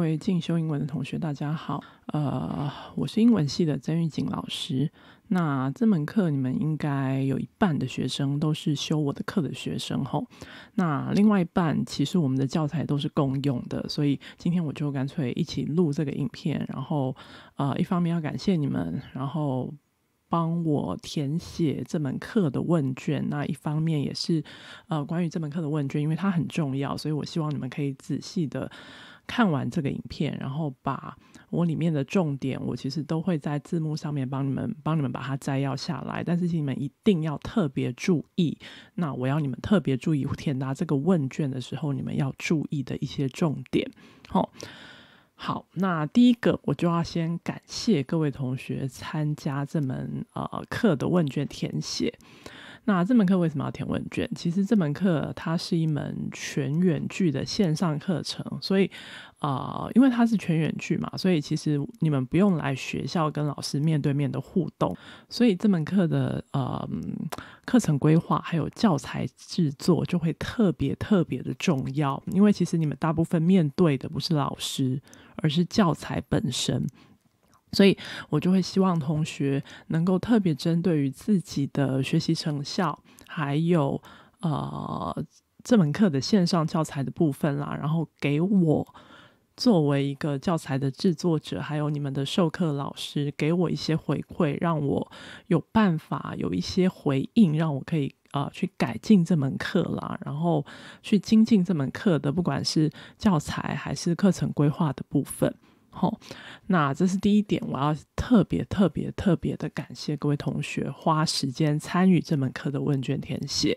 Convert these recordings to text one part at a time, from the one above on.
位进修英文的同学，大家好，呃，我是英文系的曾玉锦老师。那这门课你们应该有一半的学生都是修我的课的学生吼。那另外一半，其实我们的教材都是共用的，所以今天我就干脆一起录这个影片。然后，呃，一方面要感谢你们，然后帮我填写这门课的问卷。那一方面也是，呃，关于这门课的问卷，因为它很重要，所以我希望你们可以仔细的。看完这个影片，然后把我里面的重点，我其实都会在字幕上面帮你们帮你们把它摘要下来。但是，请你们一定要特别注意，那我要你们特别注意填答这个问卷的时候，你们要注意的一些重点。好，好，那第一个我就要先感谢各位同学参加这门呃课的问卷填写。那这门课为什么要填问卷？其实这门课它是一门全远距的线上课程，所以。啊，因为它是全员剧嘛，所以其实你们不用来学校跟老师面对面的互动，所以这门课的呃课程规划还有教材制作就会特别特别的重要，因为其实你们大部分面对的不是老师，而是教材本身，所以我就会希望同学能够特别针对于自己的学习成效，还有呃这门课的线上教材的部分啦，然后给我。作为一个教材的制作者，还有你们的授课老师，给我一些回馈，让我有办法有一些回应，让我可以啊去改进这门课啦，然后去精进这门课的，不管是教材还是课程规划的部分。好，那这是第一点，我要特别特别特别的感谢各位同学花时间参与这门课的问卷填写。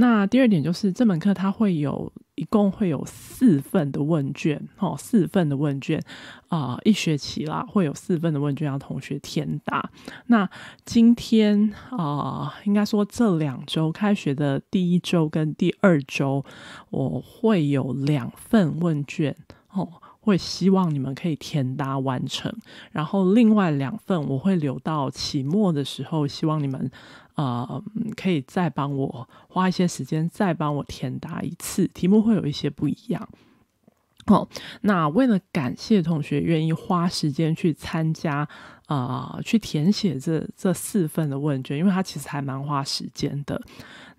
那第二点就是，这门课它会有，一共会有四份的问卷，哦，四份的问卷，啊，一学期啦会有四份的问卷让同学填答。那今天啊，应该说这两周开学的第一周跟第二周，我会有两份问卷，哦。会希望你们可以填答完成，然后另外两份我会留到期末的时候，希望你们呃可以再帮我花一些时间，再帮我填答一次，题目会有一些不一样。好，那为了感谢同学愿意花时间去参加，啊，去填写这这四份的问卷，因为它其实还蛮花时间的。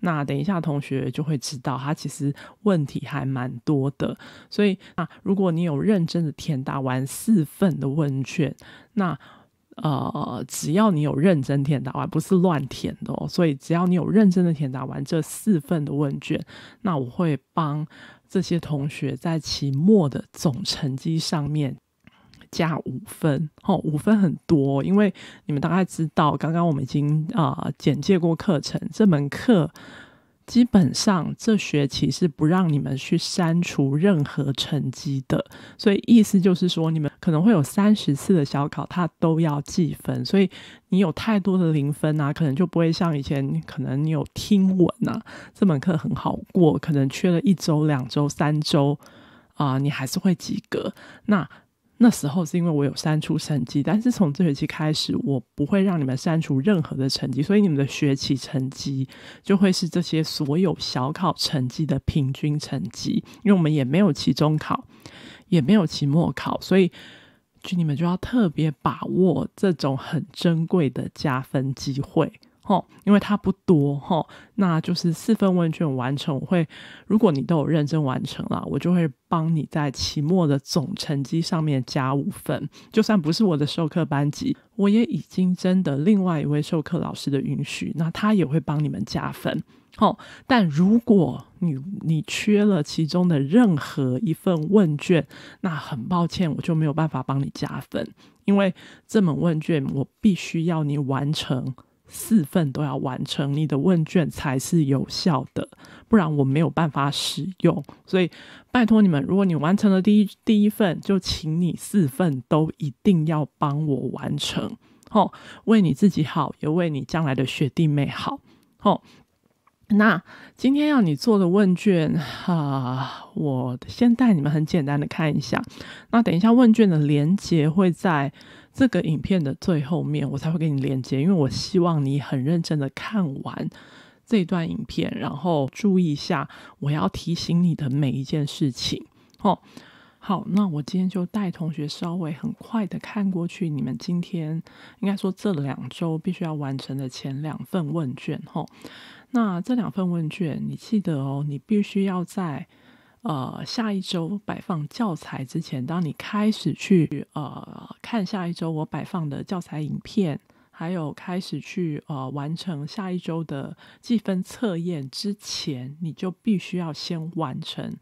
那等一下同学就会知道，它其实问题还蛮多的。所以，那如果你有认真的填答完四份的问卷，那呃，只要你有认真填答完，不是乱填的哦。所以，只要你有认真的填答完这四份的问卷，那我会帮。这些同学在期末的总成绩上面加五分，哦，五分很多，因为你们大概知道，刚刚我们已经啊简介过课程，这门课。基本上这学期是不让你们去删除任何成绩的，所以意思就是说，你们可能会有三十次的小考，它都要记分，所以你有太多的零分啊，可能就不会像以前，可能你有听闻啊，这门课很好过，可能缺了一周、两周、三周啊，你还是会及格。那那时候是因为我有删除成绩，但是从这学期开始，我不会让你们删除任何的成绩，所以你们的学习成绩就会是这些所有小考成绩的平均成绩。因为我们也没有期中考，也没有期末考，所以，你们就要特别把握这种很珍贵的加分机会。哦，因为它不多哈，那就是四份问卷完成。我会，如果你都有认真完成了，我就会帮你在期末的总成绩上面加五分。就算不是我的授课班级，我也已经征得另外一位授课老师的允许，那他也会帮你们加分。哦，但如果你你缺了其中的任何一份问卷，那很抱歉，我就没有办法帮你加分，因为这门问卷我必须要你完成。四份都要完成，你的问卷才是有效的，不然我没有办法使用。所以拜托你们，如果你完成了第一第一份，就请你四份都一定要帮我完成，吼，为你自己好，也为你将来的学弟妹好，吼。那今天要你做的问卷哈，我先带你们很简单的看一下。那等一下问卷的连接会在。这个影片的最后面，我才会给你连接，因为我希望你很认真的看完这段影片，然后注意一下我要提醒你的每一件事情。吼，好，那我今天就带同学稍微很快的看过去，你们今天应该说这两周必须要完成的前两份问卷。吼，那这两份问卷，你记得哦，你必须要在。呃，下一周摆放教材之前，当你开始去呃看下一周我摆放的教材影片，还有开始去呃完成下一周的计分测验之前，你就必须要先完成。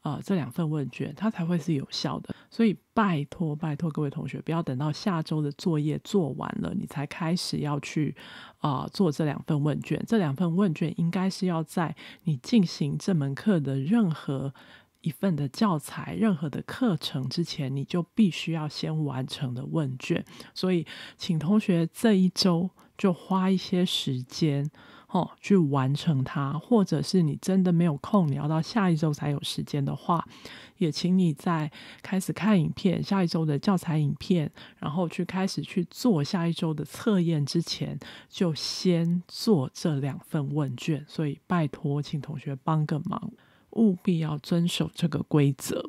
啊，这两份问卷它才会是有效的。所以拜托，拜托各位同学，不要等到下周的作业做完了，你才开始要去啊做这两份问卷。这两份问卷应该是要在你进行这门课的任何一份的教材、任何的课程之前，你就必须要先完成的问卷。所以，请同学这一周就花一些时间。哦，去完成它，或者是你真的没有空，你要到下一周才有时间的话，也请你在开始看影片下一周的教材影片，然后去开始去做下一周的测验之前，就先做这两份问卷。所以拜托，请同学帮个忙，务必要遵守这个规则。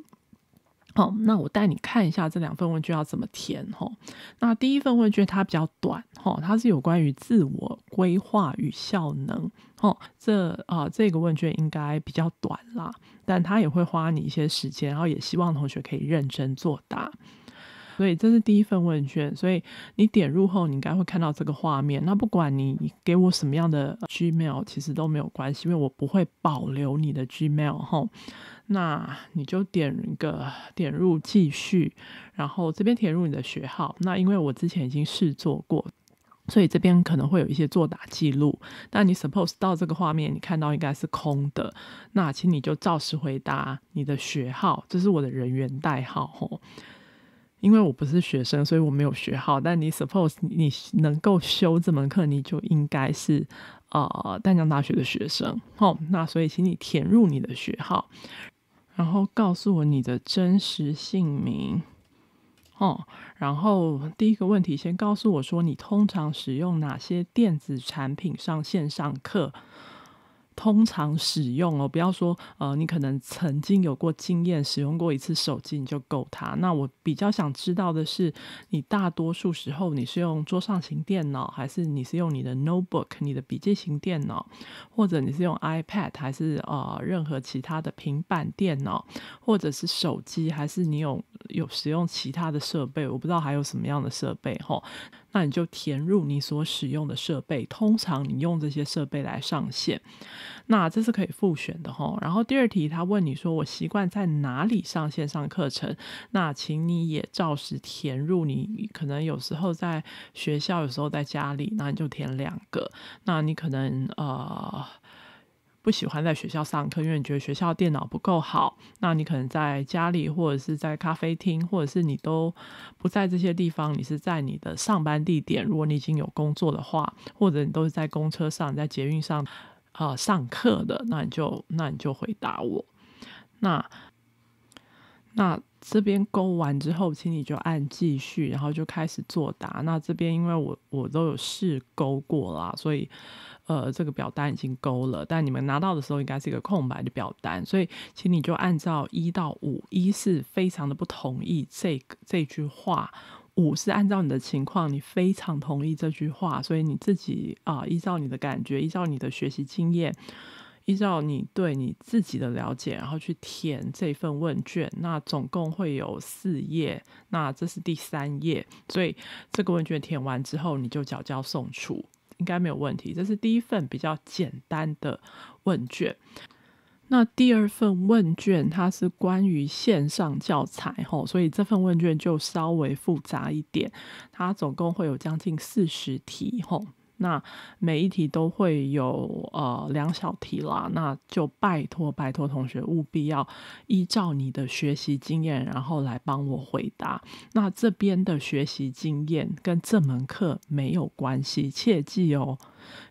好，那我带你看一下这两份问卷要怎么填哈。那第一份问卷它比较短哈，它是有关于自我规划与效能哦。这啊这个问卷应该比较短啦，但它也会花你一些时间，然后也希望同学可以认真作答。所以这是第一份问卷，所以你点入后，你应该会看到这个画面。那不管你给我什么样的 Gmail，其实都没有关系，因为我不会保留你的 Gmail 那你就点一个点入继续，然后这边填入你的学号。那因为我之前已经试做过，所以这边可能会有一些作答记录。但你 suppose 到这个画面，你看到应该是空的，那请你就照实回答你的学号，这是我的人员代号因为我不是学生，所以我没有学号。但你 suppose 你能够修这门课，你就应该是，呃，淡江大学的学生，哦。那所以，请你填入你的学号，然后告诉我你的真实姓名，哦。然后第一个问题，先告诉我说，你通常使用哪些电子产品上线上课？通常使用哦，不要说呃，你可能曾经有过经验，使用过一次手机你就够它。那我比较想知道的是，你大多数时候你是用桌上型电脑，还是你是用你的 notebook，你的笔记型电脑，或者你是用 iPad，还是呃任何其他的平板电脑，或者是手机，还是你有有使用其他的设备？我不知道还有什么样的设备哦那你就填入你所使用的设备，通常你用这些设备来上线，那这是可以复选的哈。然后第二题他问你说我习惯在哪里上线上课程，那请你也照实填入，你可能有时候在学校，有时候在家里，那你就填两个，那你可能呃。不喜欢在学校上课，因为你觉得学校电脑不够好。那你可能在家里，或者是在咖啡厅，或者是你都不在这些地方，你是在你的上班地点，如果你已经有工作的话，或者你都是在公车上、在捷运上，呃，上课的，那你就那你就回答我。那那这边勾完之后，请你就按继续，然后就开始作答。那这边因为我我都有试勾过啦，所以。呃，这个表单已经勾了，但你们拿到的时候应该是一个空白的表单，所以请你就按照一到五，一是非常的不同意这这句话，五是按照你的情况，你非常同意这句话，所以你自己啊依照你的感觉，依照你的学习经验，依照你对你自己的了解，然后去填这份问卷。那总共会有四页，那这是第三页，所以这个问卷填完之后，你就缴交送出。应该没有问题，这是第一份比较简单的问卷。那第二份问卷它是关于线上教材吼，所以这份问卷就稍微复杂一点，它总共会有将近四十题吼。那每一题都会有呃两小题啦，那就拜托拜托同学，务必要依照你的学习经验，然后来帮我回答。那这边的学习经验跟这门课没有关系，切记哦，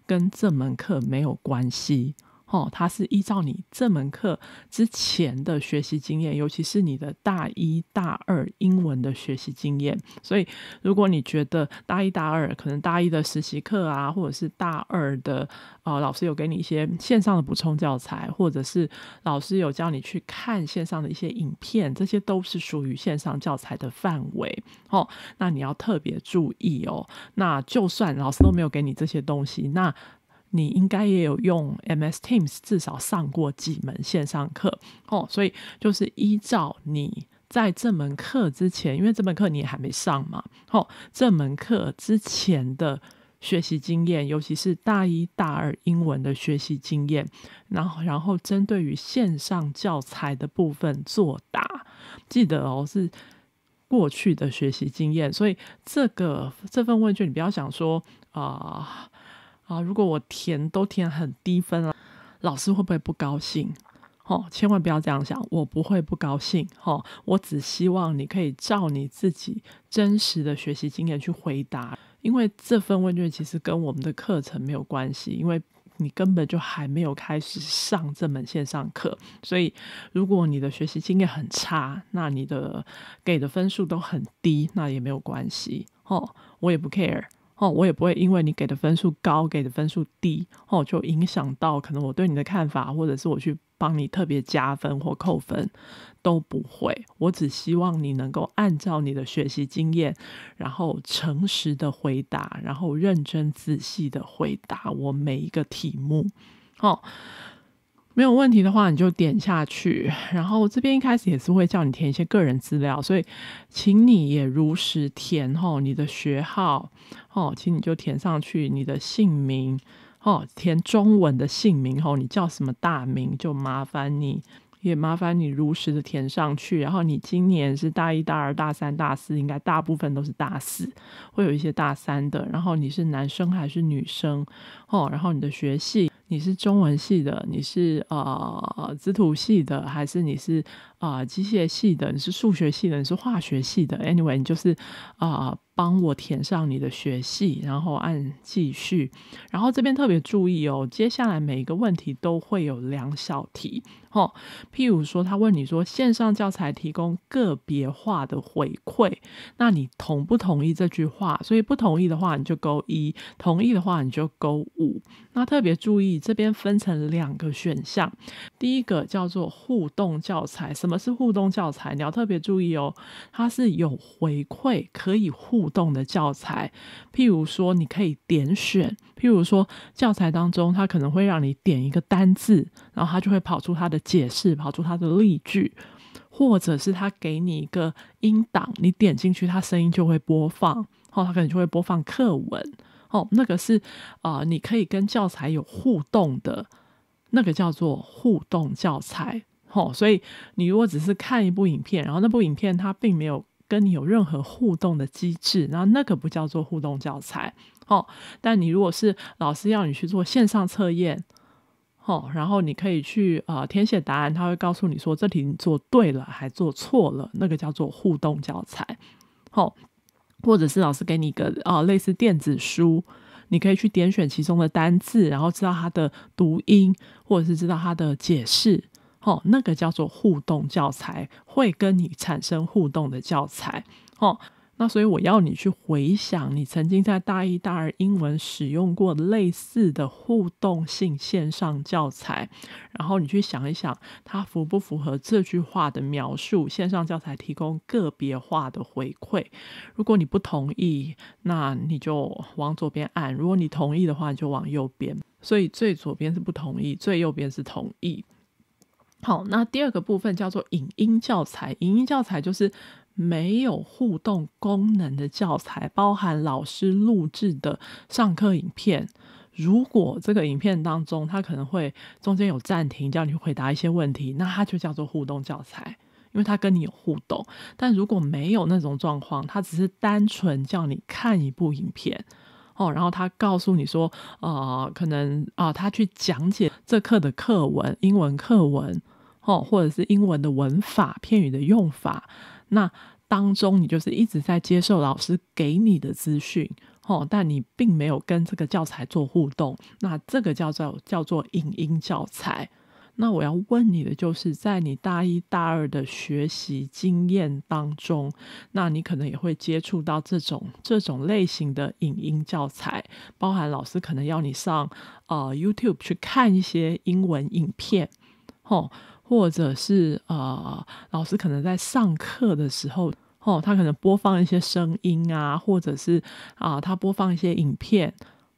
跟这门课没有关系。哦，它是依照你这门课之前的学习经验，尤其是你的大一、大二英文的学习经验。所以，如果你觉得大一、大二可能大一的实习课啊，或者是大二的呃老师有给你一些线上的补充教材，或者是老师有教你去看线上的一些影片，这些都是属于线上教材的范围。哦，那你要特别注意哦。那就算老师都没有给你这些东西，那你应该也有用 M S Teams，至少上过几门线上课哦。所以就是依照你在这门课之前，因为这门课你还没上嘛，哦，这门课之前的学习经验，尤其是大一、大二英文的学习经验，然后，然后针对于线上教材的部分作答，记得哦，是过去的学习经验。所以这个这份问卷，你不要想说啊。啊，如果我填都填很低分了，老师会不会不高兴？吼，千万不要这样想，我不会不高兴。吼，我只希望你可以照你自己真实的学习经验去回答，因为这份问卷其实跟我们的课程没有关系，因为你根本就还没有开始上这门线上课。所以，如果你的学习经验很差，那你的给的分数都很低，那也没有关系。吼，我也不 care。哦，我也不会因为你给的分数高，给的分数低，哦，就影响到可能我对你的看法，或者是我去帮你特别加分或扣分，都不会。我只希望你能够按照你的学习经验，然后诚实的回答，然后认真仔细的回答我每一个题目，哦。没有问题的话，你就点下去。然后这边一开始也是会叫你填一些个人资料，所以请你也如实填哦。你的学号哦，请你就填上去。你的姓名哦，填中文的姓名哦，你叫什么大名就麻烦你也麻烦你如实的填上去。然后你今年是大一大二大三大四，应该大部分都是大四，会有一些大三的。然后你是男生还是女生哦？然后你的学系。你是中文系的，你是呃资图系的，还是你是啊机械系的？你是数学系的，你是化学系的？Anyway，你就是啊。帮我填上你的学系，然后按继续。然后这边特别注意哦，接下来每一个问题都会有两小题。哦。譬如说他问你说线上教材提供个别化的回馈，那你同不同意这句话？所以不同意的话你就勾一，同意的话你就勾五。那特别注意，这边分成两个选项，第一个叫做互动教材。什么是互动教材？你要特别注意哦，它是有回馈，可以互。动的教材，譬如说，你可以点选，譬如说，教材当中，他可能会让你点一个单字，然后他就会跑出他的解释，跑出他的例句，或者是他给你一个音档，你点进去，他声音就会播放。哦，他可能就会播放课文。哦，那个是啊，你可以跟教材有互动的，那个叫做互动教材。哦，所以你如果只是看一部影片，然后那部影片它并没有。跟你有任何互动的机制，然后那个不叫做互动教材，哦。但你如果是老师要你去做线上测验，哦，然后你可以去啊填写答案，他会告诉你说这题你做对了还做错了，那个叫做互动教材，哦，或者是老师给你一个呃类似电子书，你可以去点选其中的单字，然后知道它的读音或者是知道它的解释。哦，那个叫做互动教材，会跟你产生互动的教材。哦，那所以我要你去回想你曾经在大一大二英文使用过类似的互动性线上教材，然后你去想一想，它符不符合这句话的描述？线上教材提供个别化的回馈。如果你不同意，那你就往左边按；如果你同意的话，你就往右边。所以最左边是不同意，最右边是同意。好，那第二个部分叫做影音教材。影音教材就是没有互动功能的教材，包含老师录制的上课影片。如果这个影片当中，他可能会中间有暂停，叫你回答一些问题，那它就叫做互动教材，因为它跟你有互动。但如果没有那种状况，他只是单纯叫你看一部影片哦，然后他告诉你说，呃，可能啊，他去讲解这课的课文，英文课文。哦，或者是英文的文法、片语的用法，那当中你就是一直在接受老师给你的资讯，哦，但你并没有跟这个教材做互动，那这个叫做叫做影音教材。那我要问你的，就是在你大一、大二的学习经验当中，那你可能也会接触到这种这种类型的影音教材，包含老师可能要你上呃 YouTube 去看一些英文影片，哦。或者是呃，老师可能在上课的时候，哦，他可能播放一些声音啊，或者是啊，他播放一些影片，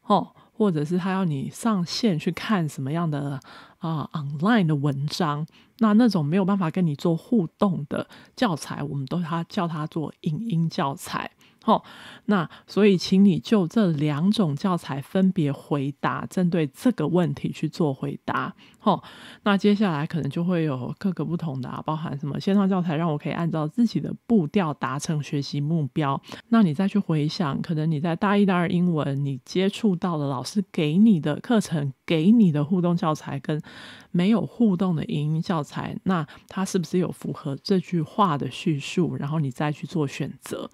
哦，或者是他要你上线去看什么样的啊 online 的文章，那那种没有办法跟你做互动的教材，我们都他叫他做影音教材，哦，那所以请你就这两种教材分别回答，针对这个问题去做回答。好，那接下来可能就会有各个不同的啊，包含什么线上教材，让我可以按照自己的步调达成学习目标。那你再去回想，可能你在大一、大二英文你接触到的老师给你的课程、给你的互动教材跟没有互动的语音教材，那它是不是有符合这句话的叙述？然后你再去做选择。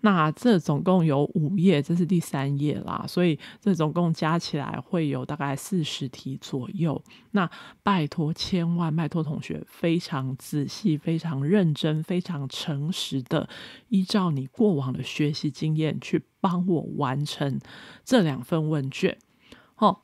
那这总共有五页，这是第三页啦，所以这总共加起来会有大概四十题左右。那拜托千万，拜托同学非常仔细、非常认真、非常诚实的，依照你过往的学习经验去帮我完成这两份问卷。好，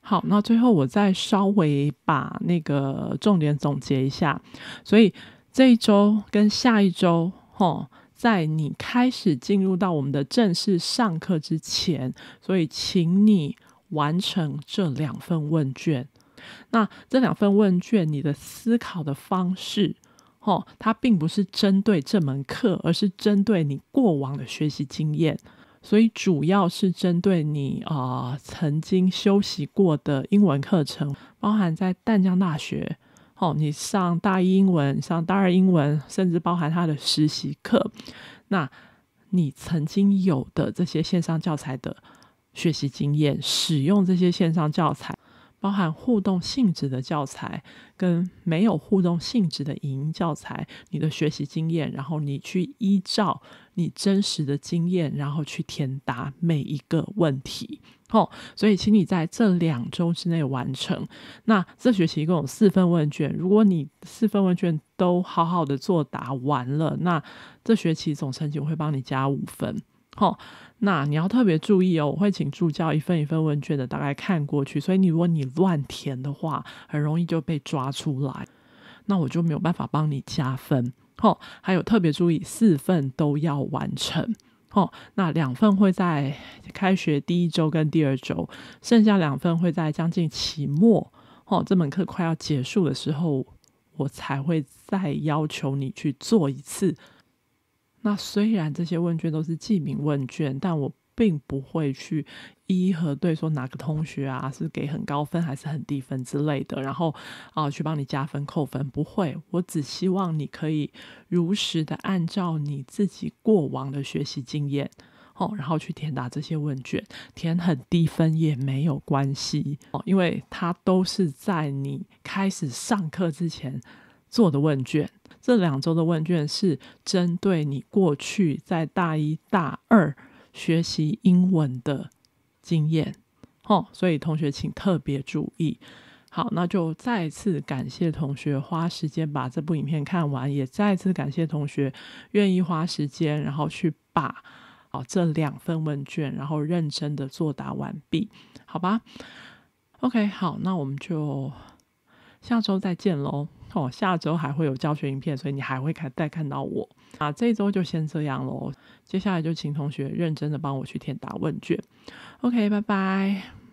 好，那最后我再稍微把那个重点总结一下。所以这一周跟下一周，哈，在你开始进入到我们的正式上课之前，所以请你完成这两份问卷。那这两份问卷，你的思考的方式，哦，它并不是针对这门课，而是针对你过往的学习经验。所以主要是针对你啊，曾经修习过的英文课程，包含在淡江大学，哦，你上大一英文，上大二英文，甚至包含他的实习课，那你曾经有的这些线上教材的学习经验，使用这些线上教材。包含互动性质的教材跟没有互动性质的影音教材，你的学习经验，然后你去依照你真实的经验，然后去填答每一个问题。哦，所以请你在这两周之内完成。那这学期一共有四份问卷，如果你四份问卷都好好的作答完了，那这学期总成绩我会帮你加五分。好，那你要特别注意哦，我会请助教一份一份问卷的大概看过去，所以你如果你乱填的话，很容易就被抓出来，那我就没有办法帮你加分。好，还有特别注意，四份都要完成。哦，那两份会在开学第一周跟第二周，剩下两份会在将近期末，哦，这门课快要结束的时候，我才会再要求你去做一次。那虽然这些问卷都是记名问卷，但我并不会去一一核对，说哪个同学啊是给很高分还是很低分之类的，然后啊去帮你加分扣分，不会。我只希望你可以如实的按照你自己过往的学习经验，哦，然后去填答这些问卷，填很低分也没有关系哦，因为它都是在你开始上课之前做的问卷。这两周的问卷是针对你过去在大一、大二学习英文的经验，哦，所以同学请特别注意。好，那就再次感谢同学花时间把这部影片看完，也再次感谢同学愿意花时间，然后去把哦这两份问卷，然后认真的作答完毕，好吧？OK，好，那我们就下周再见喽。哦，下周还会有教学影片，所以你还会看再看到我啊。这周就先这样喽，接下来就请同学认真的帮我去填答问卷。OK，拜拜。